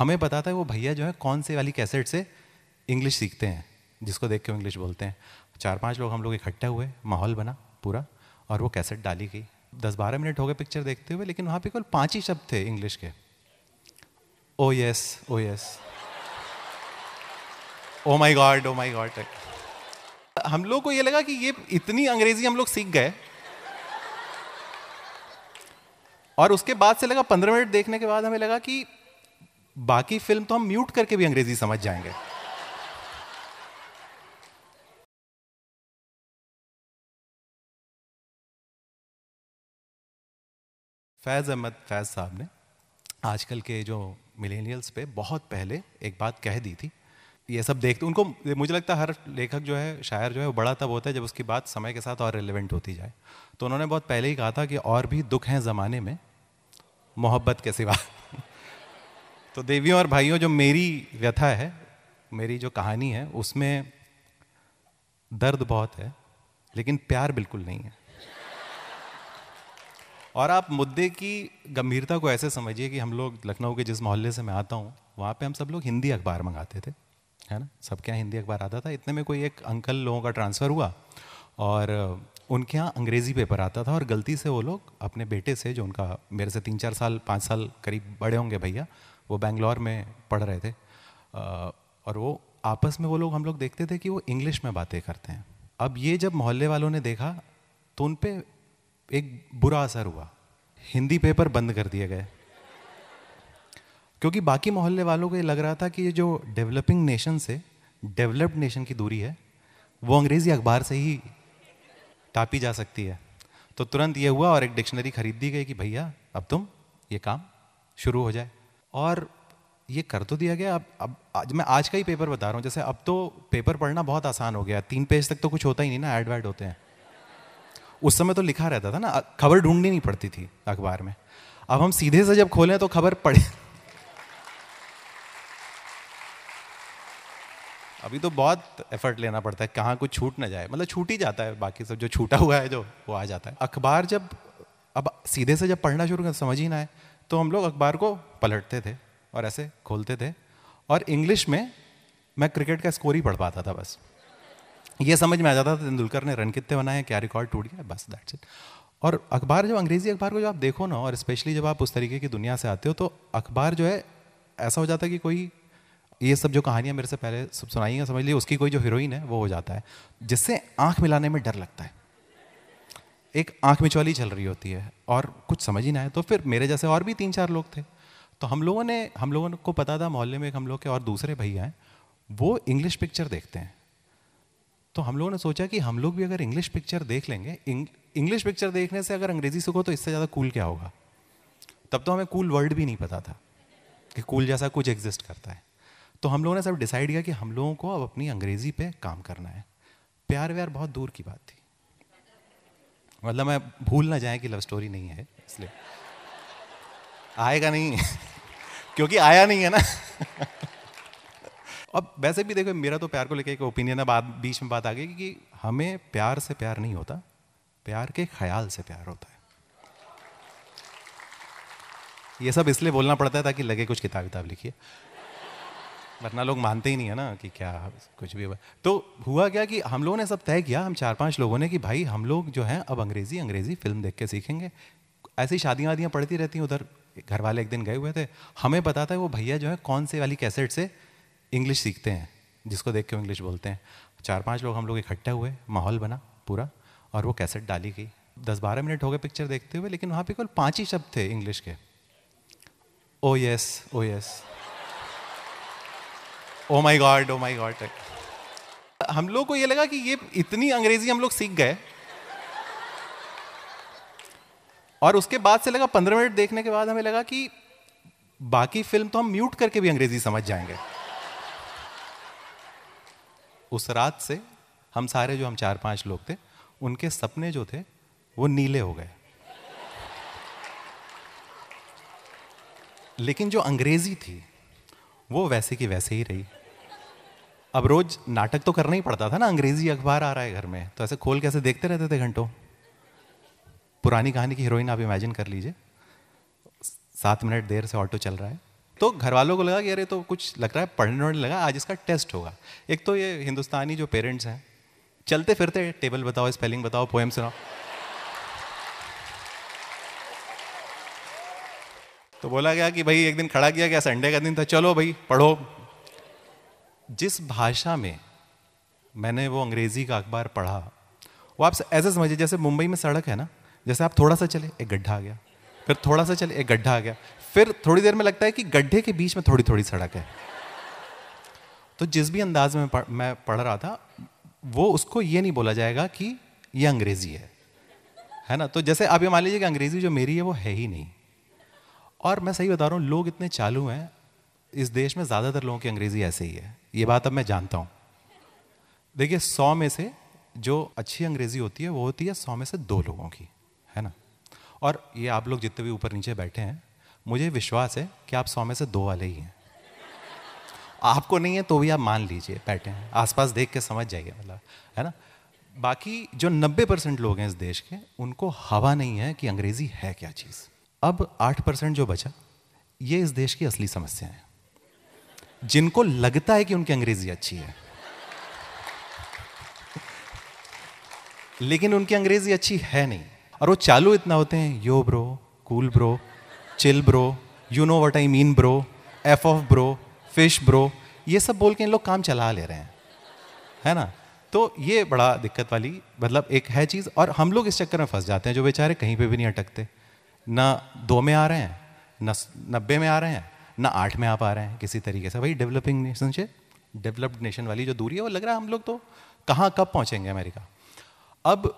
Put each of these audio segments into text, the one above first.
हमें बताता है वो भैया जो है कौन से वाली कैसेट से इंग्लिश सीखते हैं जिसको देख के इंग्लिश बोलते हैं चार पांच लोग हम लोग इकट्ठे हुए माहौल बना पूरा और वो कैसेट डाली गई दस बारह मिनट हो गए पिक्चर देखते हुए लेकिन वहाँ पे केवल पांच ही शब्द थे इंग्लिश के oh yes oh yes oh my God oh my God हम लोग को ये लगा कि ये इतनी अंग्रेजी हम लोग सीख गए और उसके बाद से लगा पंद्रह मिनट देखने के बाद हमें लगा कि बाकी फिल्म तो हम म्यूट करके भी अंग्रेजी समझ जाएंगे फैज़ अहमद फैज़ साहब ने आजकल के जो मिलेनियल्स पे बहुत पहले एक बात कह दी थी ये सब देखते उनको मुझे लगता है हर लेखक जो है शायर जो है वो बड़ा तब होता है जब उसकी बात समय के साथ और रिलेवेंट होती जाए तो उन्होंने बहुत पहले ही कहा था कि और भी दुख हैं ज़माने में मोहब्बत के सिवा तो देवियों और भाइयों जो मेरी व्यथा है मेरी जो कहानी है उसमें दर्द बहुत है लेकिन प्यार बिल्कुल नहीं है और आप मुद्दे की गंभीरता को ऐसे समझिए कि हम लोग लखनऊ के जिस मोहल्ले से मैं आता हूँ वहाँ पे हम सब लोग हिंदी अखबार मंगाते थे है ना सबके यहाँ हिंदी अखबार आता था इतने में कोई एक अंकल लोगों का ट्रांसफ़र हुआ और उनके यहाँ अंग्रेज़ी पेपर आता था और गलती से वो लोग अपने बेटे से जो उनका मेरे से तीन चार साल पाँच साल करीब बड़े होंगे भैया वो बेंगलोर में पढ़ रहे थे और वो आपस में वो लोग हम लोग देखते थे कि वो इंग्लिश में बातें करते हैं अब ये जब मोहल्ले वालों ने देखा तो उन पर एक बुरा असर हुआ हिंदी पेपर बंद कर दिए गए क्योंकि बाकी मोहल्ले वालों को ये लग रहा था कि ये जो डेवलपिंग नेशन से डेवलप्ड नेशन की दूरी है वो अंग्रेज़ी अखबार से ही टापी जा सकती है तो तुरंत ये हुआ और एक डिक्शनरी खरीद दी गई कि भैया अब तुम ये काम शुरू हो जाए और ये कर तो दिया गया अब अब आज मैं आज का ही पेपर बता रहा हूँ जैसे अब तो पेपर पढ़ना बहुत आसान हो गया तीन पेज तक तो कुछ होता ही नहीं ना एड वैड होते हैं उस समय तो लिखा रहता था ना खबर ढूंढनी नहीं पड़ती थी अखबार में अब हम सीधे से जब खोलें तो खबर पढ़े अभी तो बहुत एफर्ट लेना पड़ता है कहाँ कुछ छूट ना जाए मतलब छूट ही जाता है बाकी सब जो छूटा हुआ है जो वो आ जाता है अखबार जब अब सीधे से जब पढ़ना शुरू कर समझ ही ना आए तो हम लोग अखबार को पलटते थे और ऐसे खोलते थे और इंग्लिश में मैं क्रिकेट का स्कोर ही पढ़ पाता था बस ये समझ में आ जाता था तेंदुलकर ने रन कितने बनाए क्या रिकॉर्ड टूट गया बस दैट्स इट और अखबार जब अंग्रेजी अखबार को जब आप देखो ना और स्पेशली जब आप उस तरीके की दुनिया से आते हो तो अखबार जो है ऐसा हो जाता है कि कोई ये सब जो कहानियाँ मेरे से पहले सब सुनाई हैं समझ लीजिए उसकी कोई जो हीरोइन है वो हो जाता है जिससे आँख मिलाने में डर लगता है एक आंख मिचौली चल रही होती है और कुछ समझ ही ना आए तो फिर मेरे जैसे और भी तीन चार लोग थे तो हम लोगों ने हम लोगों को पता था मोहल्ले में एक हम लोग के और दूसरे भैया हैं वो इंग्लिश पिक्चर देखते हैं तो हम लोगों ने सोचा कि हम लोग भी अगर इंग्लिश पिक्चर देख लेंगे इंग्लिश पिक्चर देखने से अगर अंग्रेजी सीखो तो इससे ज़्यादा कूल क्या होगा तब तो हमें कूल वर्ल्ड भी नहीं पता था कि कूल जैसा कुछ एग्जिस्ट करता है तो हम लोगों ने सब डिसाइड किया कि हम लोगों को अब अपनी अंग्रेज़ी पे काम करना है प्यार व्यार बहुत दूर की बात थी मतलब मैं भूल ना जाए कि लव स्टोरी नहीं है इसलिए आएगा नहीं क्योंकि आया नहीं है ना अब वैसे भी देखो मेरा तो प्यार को लेकर एक ओपिनियन है बाद बीच में बात आ गई कि हमें प्यार से प्यार नहीं होता प्यार के ख्याल से प्यार होता है ये सब इसलिए बोलना पड़ता है ताकि लगे कुछ किताब किताब लिखिए वरना लोग मानते ही नहीं है ना कि क्या कुछ भी हुआ तो हुआ क्या कि हम लोगों ने सब तय किया हम चार पांच लोगों ने कि भाई हम लोग जो हैं अब अंग्रेज़ी अंग्रेज़ी फिल्म देख के सीखेंगे ऐसी शादियाँ वादियाँ पड़ती रहती हैं उधर घर वाले एक दिन गए हुए थे हमें पता था वो भैया जो है कौन से वाली कैसेट से इंग्लिश सीखते हैं जिसको देख के वो इंग्लिश बोलते हैं चार पाँच लोग हम लोग इकट्ठे हुए माहौल बना पूरा और वो कैसेट डाली गई दस बारह मिनट हो गए पिक्चर देखते हुए लेकिन वहाँ पे केवल पाँच ही शब्द थे इंग्लिश के oh yes oh yes oh my God oh my God हम लोग को ये लगा कि ये इतनी अंग्रेजी हम लोग सीख गए और उसके बाद से लगा पंद्रह मिनट देखने के बाद हमें लगा कि बाकी फिल्म तो हम म्यूट करके भी अंग्रेजी समझ जाएंगे उस रात से हम सारे जो हम चार पांच लोग थे उनके सपने जो थे वो नीले हो गए लेकिन जो अंग्रेजी थी वो वैसे की वैसे ही रही अब रोज नाटक तो करना ही पड़ता था ना अंग्रेजी अखबार आ रहा है घर में तो ऐसे खोल कैसे देखते रहते थे घंटों पुरानी कहानी की हीरोइन आप इमेजिन कर लीजिए सात मिनट देर से ऑटो चल रहा है तो घर वालों को लगा कि अरे तो कुछ लग रहा है पढ़ने वढ़ने लगा आज इसका टेस्ट होगा एक तो ये हिंदुस्तानी जो पेरेंट्स हैं चलते फिरते टेबल बताओ स्पेलिंग बताओ पोएम सुनाओ तो बोला गया कि भाई एक दिन खड़ा किया गया संडे का दिन था चलो भाई पढ़ो जिस भाषा में मैंने वो अंग्रेज़ी का अखबार पढ़ा वो आप ऐसे समझिए जैसे मुंबई में सड़क है ना जैसे आप थोड़ा सा चले एक गड्ढा आ गया फिर थोड़ा सा चले एक गड्ढा आ गया फिर थोड़ी देर में लगता है कि गड्ढे के बीच में थोड़ी थोड़ी सड़क है तो जिस भी अंदाज में पढ़, मैं पढ़ रहा था वो उसको ये नहीं बोला जाएगा कि ये अंग्रेज़ी है है ना तो जैसे आप ये मान लीजिए कि अंग्रेज़ी जो मेरी है वो है ही नहीं और मैं सही बता रहा हूँ लोग इतने चालू हैं इस देश में ज़्यादातर लोगों की अंग्रेज़ी ऐसे ही है ये बात अब मैं जानता हूँ देखिए सौ में से जो अच्छी अंग्रेज़ी होती है वो होती है सौ में से दो लोगों की है ना और ये आप लोग जितने भी ऊपर नीचे बैठे हैं मुझे विश्वास है कि आप सौ में से दो वाले ही हैं आपको नहीं है तो भी आप मान लीजिए बैठे हैं आसपास देख के समझ जाइए मतलब है ना बाकी जो 90 परसेंट लोग हैं इस देश के उनको हवा नहीं है कि अंग्रेज़ी है क्या चीज़ अब 8 परसेंट जो बचा ये इस देश की असली समस्या है जिनको लगता है कि उनकी अंग्रेजी अच्छी है लेकिन उनकी अंग्रेजी अच्छी है नहीं और वो चालू इतना होते हैं yo bro cool bro chill bro you know what I mean bro F off bro fish bro ये सब बोल के इन लोग काम चला ले रहे हैं है ना तो ये बड़ा दिक्कत वाली मतलब एक है चीज़ और हम लोग इस चक्कर में फंस जाते हैं जो बेचारे कहीं पे भी नहीं अटकते ना दो में आ रहे हैं ना नब्बे में आ रहे हैं ना आठ में आ पा रहे हैं किसी तरीके से भाई डेवलपिंग नेशन से डेवलप्ड नेशन वाली जो दूरी है वो लग रहा है हम लोग तो कहाँ कब पहुँचेंगे अमेरिका अब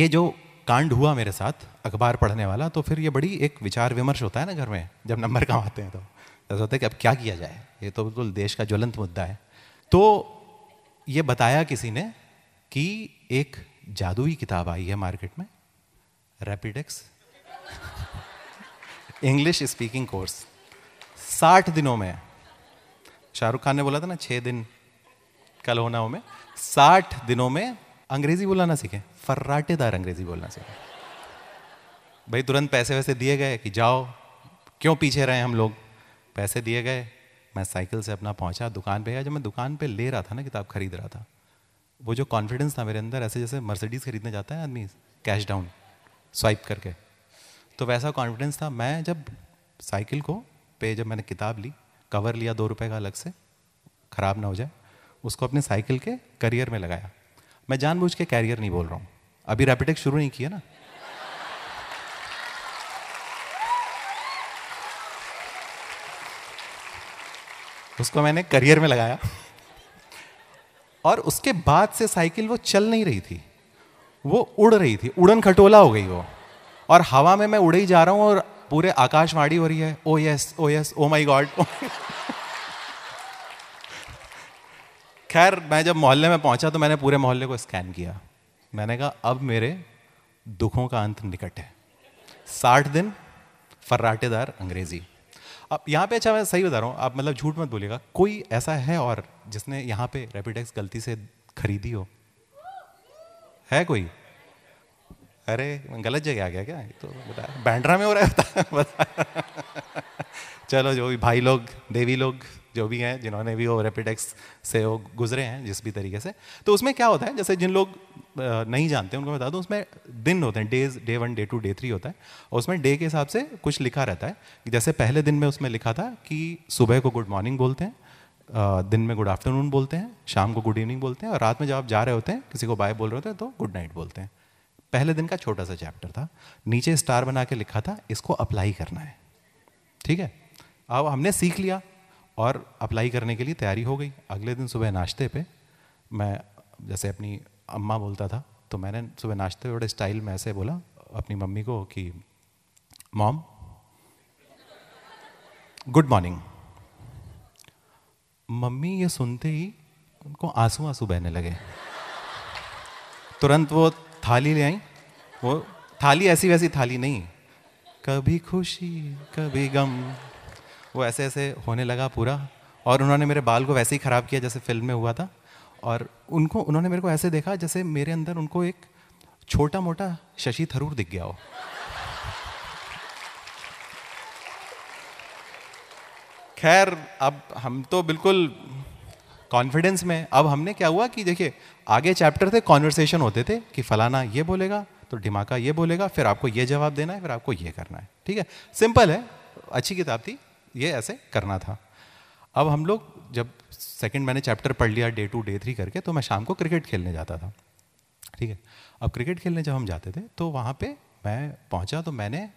ये जो कांड हुआ मेरे साथ अखबार पढ़ने वाला तो फिर ये बड़ी एक विचार विमर्श होता है ना घर में जब नंबर कम आते हैं तो ऐसा तो होता है कि अब क्या किया जाए ये तो बिल्कुल देश का ज्वलंत मुद्दा है तो ये बताया किसी ने कि एक जादुई किताब आई है मार्केट में रैपिडेक्स इंग्लिश स्पीकिंग कोर्स साठ दिनों में शाहरुख खान ने बोला था ना छः दिन कल होना हो में साठ दिनों में अंग्रेजी बोलना सीखे फर्राटेदार अंग्रेजी बोलना सीखे भाई तुरंत पैसे वैसे दिए गए कि जाओ क्यों पीछे रहे हम लोग पैसे दिए गए मैं साइकिल से अपना पहुंचा दुकान पे गया जब मैं दुकान पे ले रहा था ना किताब खरीद रहा था वो जो कॉन्फिडेंस था मेरे अंदर ऐसे जैसे मर्सिडीज़ खरीदने जाता है आदमी कैश डाउन स्वाइप करके तो वैसा कॉन्फिडेंस था मैं जब साइकिल को पे जब मैंने किताब ली कवर लिया दो रुपए का अलग से ख़राब ना हो जाए उसको अपने साइकिल के करियर में लगाया मैं जानबूझ के कैरियर नहीं बोल रहा हूँ अभी रैपिटेक शुरू नहीं किया ना उसको मैंने करियर में लगाया और उसके बाद से साइकिल वो चल नहीं रही थी वो उड़ रही थी उड़न खटोला हो गई वो और हवा में मैं उड़े ही जा रहा हूँ और पूरे आकाशवाणी हो रही है oh yes oh yes oh my God खैर मैं जब मोहल्ले में पहुंचा तो मैंने पूरे मोहल्ले को स्कैन किया मैंने कहा अब मेरे दुखों का अंत निकट है साठ दिन फर्राटेदार अंग्रेजी अब यहाँ पे अच्छा मैं सही बता रहा हूँ आप मतलब झूठ मत बोलेगा कोई ऐसा है और जिसने यहाँ पे रेपिटेक्स गलती से खरीदी हो है कोई अरे गलत जगह आ गया क्या तो बताया बैंड्रा में हो रहा है बता, बता। चलो जो भी भाई लोग देवी लोग जो भी हैं जिन्होंने भी वो रेपिडेक्स से वो गुजरे हैं जिस भी तरीके से तो उसमें क्या होता है जैसे जिन लोग नहीं जानते उनको बता दूँ उसमें दिन होते हैं days day one day two day three होता है और उसमें डे के हिसाब से कुछ लिखा रहता है जैसे पहले दिन में उसमें लिखा था कि सुबह को गुड मॉर्निंग बोलते हैं दिन में गुड आफ्टरनून बोलते हैं शाम को गुड इवनिंग बोलते हैं और रात में जब आप जा रहे होते हैं किसी को बाय बोल रहे होते हैं तो गुड नाइट बोलते हैं पहले दिन का छोटा सा चैप्टर था नीचे स्टार बना के लिखा था इसको अप्लाई करना है ठीक है अब हमने सीख लिया और अप्लाई करने के लिए तैयारी हो गई अगले दिन सुबह नाश्ते पे मैं जैसे अपनी अम्मा बोलता था तो मैंने सुबह नाश्ते पे बड़े स्टाइल में ऐसे बोला अपनी मम्मी को कि मॉम गुड मॉर्निंग मम्मी ये सुनते ही उनको आंसू आंसू बहने लगे तुरंत वो थाली ले आई वो थाली ऐसी वैसी थाली नहीं कभी खुशी कभी गम वो ऐसे ऐसे होने लगा पूरा और उन्होंने मेरे बाल को वैसे ही ख़राब किया जैसे फिल्म में हुआ था और उनको उन्होंने मेरे को ऐसे देखा जैसे मेरे अंदर उनको एक छोटा मोटा शशि थरूर दिख गया हो खैर अब हम तो बिल्कुल कॉन्फिडेंस में अब हमने क्या हुआ कि देखिए आगे चैप्टर थे कॉन्वर्सेशन होते थे कि फलाना ये बोलेगा तो डिमाका ये बोलेगा फिर आपको ये जवाब देना है फिर आपको ये करना है ठीक है सिंपल है अच्छी किताब थी ये ऐसे करना था अब हम लोग जब सेकंड मैंने चैप्टर पढ़ लिया डे टू डे थ्री करके तो मैं शाम को क्रिकेट खेलने जाता था ठीक है अब क्रिकेट खेलने जब हम जाते थे तो वहाँ पे मैं पहुँचा तो मैंने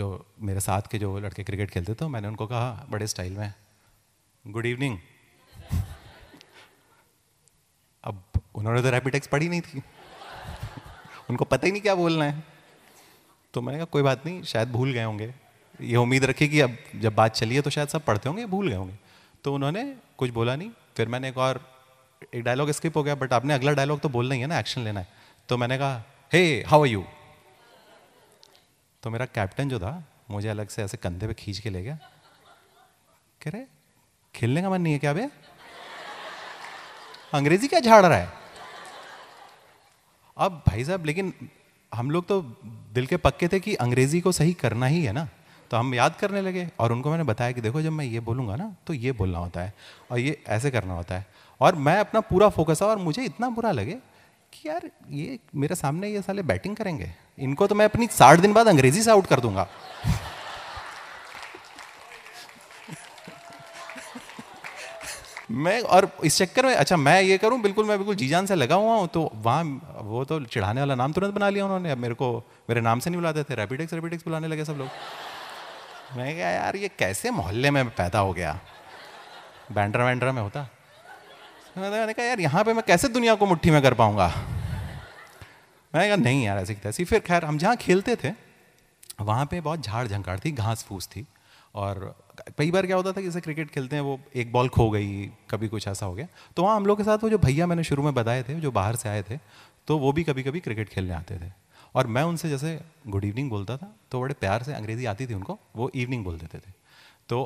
जो मेरे साथ के जो लड़के क्रिकेट खेलते थे तो मैंने उनको कहा बड़े स्टाइल में गुड इवनिंग अब उन्होंने तो रैपिटेक्स पढ़ी नहीं थी उनको पता ही नहीं क्या बोलना है तो मैंने कहा कोई बात नहीं शायद भूल गए होंगे ये उम्मीद रखी कि अब जब बात चली है तो शायद सब पढ़ते होंगे भूल गए होंगे तो उन्होंने कुछ बोला नहीं फिर मैंने एक और एक डायलॉग स्किप हो गया बट आपने अगला डायलॉग तो बोलना ही है ना एक्शन लेना है तो मैंने कहा हे हाउ आर यू तो मेरा कैप्टन जो था मुझे अलग से ऐसे कंधे पे खींच के ले गया कह रहे खेलने का मन नहीं है क्या भैया अंग्रेजी क्या झाड़ रहा है अब भाई साहब लेकिन हम लोग तो दिल के पक्के थे कि अंग्रेजी को सही करना ही है ना तो हम याद करने लगे और उनको मैंने बताया कि देखो जब मैं ये बोलूँगा ना तो ये बोलना होता है और ये ऐसे करना होता है और मैं अपना पूरा फोकस और मुझे इतना बुरा लगे कि यार ये मेरे सामने ये साले बैटिंग करेंगे इनको तो मैं अपनी साठ दिन बाद अंग्रेजी से आउट कर दूंगा मैं और इस चक्कर में अच्छा मैं ये करूँ बिल्कुल मैं बिल्कुल जीजान से लगा हुआ हूँ तो वहाँ वो तो चिढ़ाने वाला नाम तुरंत बना लिया उन्होंने अब मेरे को मेरे नाम से नहीं बुलाते थे रेपिडिक्स रेपिडिक्स बुलाने लगे सब लोग मैं क्या यार ये कैसे मोहल्ले में पैदा हो गया बैंड्रा वैंड्रा में होता मैंने कहा यार यहाँ पे मैं कैसे दुनिया को मुट्ठी में कर पाऊँगा मैंने कहा नहीं यार ऐसी तैसी फिर खैर हम जहाँ खेलते थे वहाँ पे बहुत झाड़ झंकार थी घास फूस थी और कई बार क्या होता था कि जैसे क्रिकेट खेलते हैं वो एक बॉल खो गई कभी कुछ ऐसा हो गया तो वहाँ हम लोग के साथ वो जो भैया मैंने शुरू में बताए थे जो बाहर से आए थे तो वो भी कभी कभी क्रिकेट खेलने आते थे और मैं उनसे जैसे गुड इवनिंग बोलता था तो बड़े प्यार से अंग्रेज़ी आती थी उनको वो इवनिंग बोल देते थे तो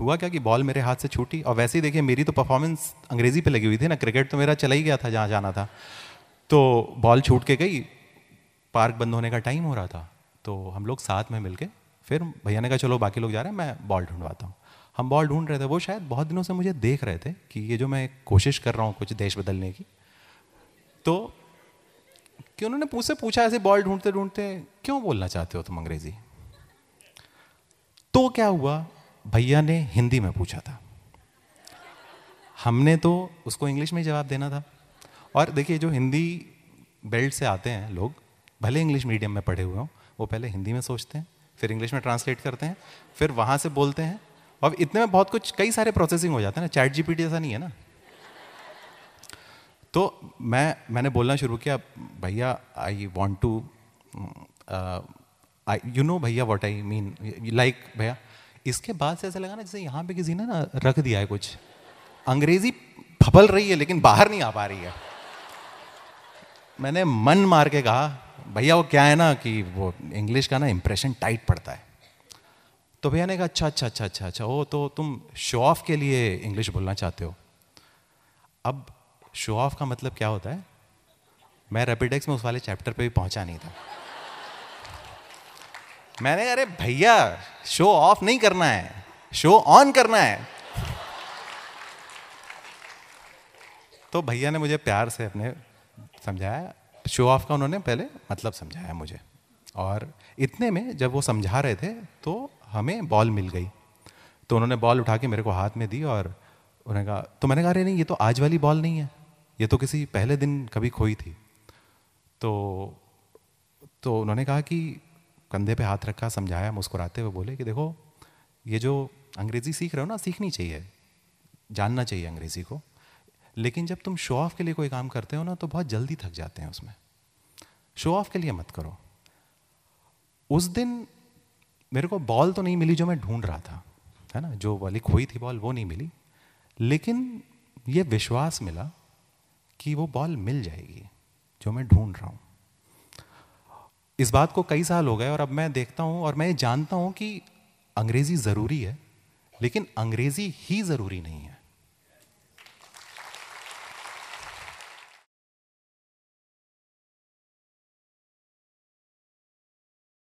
हुआ क्या कि बॉल मेरे हाथ से छूटी और वैसे ही देखिए मेरी तो परफॉर्मेंस अंग्रेज़ी पे लगी हुई थी ना क्रिकेट तो मेरा चला ही गया था जहाँ जाना था तो बॉल छूट के गई पार्क बंद होने का टाइम हो रहा था तो हम लोग साथ में मिलके फिर भैया ने कहा चलो बाकी लोग जा रहे हैं मैं बॉल ढूंढवाता हूँ हम बॉल ढूंढ रहे थे वो शायद बहुत दिनों से मुझे देख रहे थे कि ये जो मैं कोशिश कर रहा हूँ कुछ देश बदलने की तो कि उन्होंने मुझसे पूछा ऐसे बॉल ढूंढते ढूंढते क्यों बोलना चाहते हो तुम अंग्रेजी तो क्या हुआ भैया ने हिंदी में पूछा था हमने तो उसको इंग्लिश में जवाब देना था और देखिए जो हिंदी बेल्ट से आते हैं लोग भले इंग्लिश मीडियम में पढ़े हुए हों वो पहले हिंदी में सोचते हैं फिर इंग्लिश में ट्रांसलेट करते हैं फिर वहाँ से बोलते हैं और इतने में बहुत कुछ कई सारे प्रोसेसिंग हो जाते हैं ना चैट जीपीटी ऐसा नहीं है ना तो मैं मैंने बोलना शुरू किया भैया I want to I you know भैया वॉट आई मीन लाइक भैया इसके बाद से ऐसा लगा ना जैसे यहाँ पे किसी ने ना रख दिया है कुछ अंग्रेजी फपल रही है लेकिन बाहर नहीं आ पा रही है मैंने मन मार के कहा भैया वो क्या है ना कि वो इंग्लिश का ना इम्प्रेशन टाइट पड़ता है तो भैया ने कहा अच्छा अच्छा अच्छा अच्छा अच्छा ओ तो तुम शो ऑफ के लिए इंग्लिश बोलना चाहते हो अब शो ऑफ का मतलब क्या होता है मैं रेपिडेक्स में उस वाले चैप्टर पे भी पहुंचा नहीं था मैंने अरे भैया शो ऑफ नहीं करना है शो ऑन करना है तो भैया ने मुझे प्यार से अपने समझाया शो ऑफ का उन्होंने पहले मतलब समझाया मुझे और इतने में जब वो समझा रहे थे तो हमें बॉल मिल गई तो उन्होंने बॉल उठा के मेरे को हाथ में दी और उन्होंने कहा तो मैंने कहा अरे नहीं ये तो आज वाली बॉल नहीं है ये तो किसी पहले दिन कभी खोई थी तो तो उन्होंने कहा कि कंधे पे हाथ रखा समझाया मुस्कुराते हुए बोले कि देखो ये जो अंग्रेज़ी सीख रहे हो ना सीखनी चाहिए जानना चाहिए अंग्रेज़ी को लेकिन जब तुम शो ऑफ के लिए कोई काम करते हो ना तो बहुत जल्दी थक जाते हैं उसमें शो ऑफ के लिए मत करो उस दिन मेरे को बॉल तो नहीं मिली जो मैं ढूंढ रहा था है ना जो वाली खोई थी बॉल वो नहीं मिली लेकिन ये विश्वास मिला कि वो बॉल मिल जाएगी जो मैं ढूंढ रहा हूँ इस बात को कई साल हो गए और अब मैं देखता हूँ और मैं जानता हूँ कि अंग्रेज़ी ज़रूरी है लेकिन अंग्रेज़ी ही ज़रूरी नहीं है